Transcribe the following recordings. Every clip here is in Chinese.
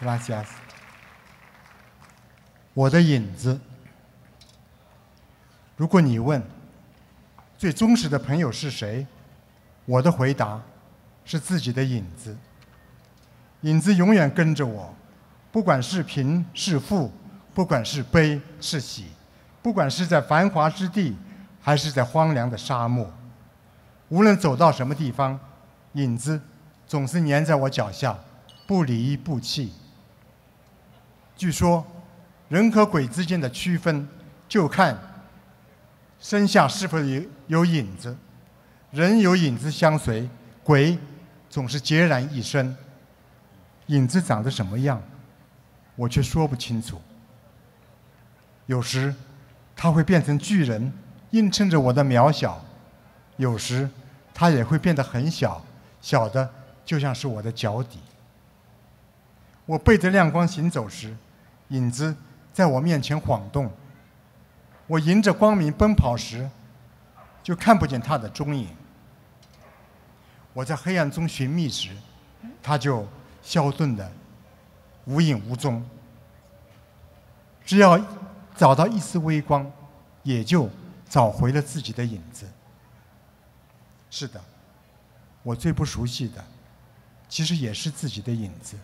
Gracias。我的影子。如果你问，最忠实的朋友是谁？我的回答是自己的影子。影子永远跟着我，不管是贫是富，不管是悲是喜，不管是在繁华之地，还是在荒凉的沙漠，无论走到什么地方，影子总是粘在我脚下，不离不弃。据说，人和鬼之间的区分，就看身下是否有有影子。人有影子相随，鬼总是孑然一身。影子长得什么样，我却说不清楚。有时，他会变成巨人，映衬着我的渺小；有时，他也会变得很小，小的就像是我的脚底。我背着亮光行走时。影子在我面前晃动，我迎着光明奔跑时，就看不见它的踪影；我在黑暗中寻觅时，它就消遁的无影无踪。只要找到一丝微光，也就找回了自己的影子。是的，我最不熟悉的，其实也是自己的影子。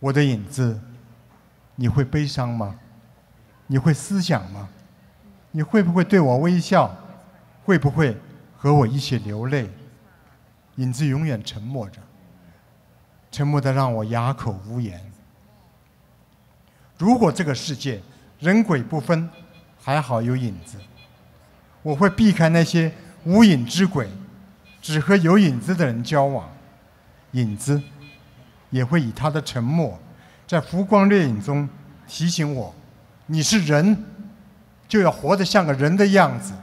我的影子。你会悲伤吗？你会思想吗？你会不会对我微笑？会不会和我一起流泪？影子永远沉默着，沉默的让我哑口无言。如果这个世界人鬼不分，还好有影子。我会避开那些无影之鬼，只和有影子的人交往。影子也会以他的沉默。在浮光掠影中提醒我：你是人，就要活得像个人的样子。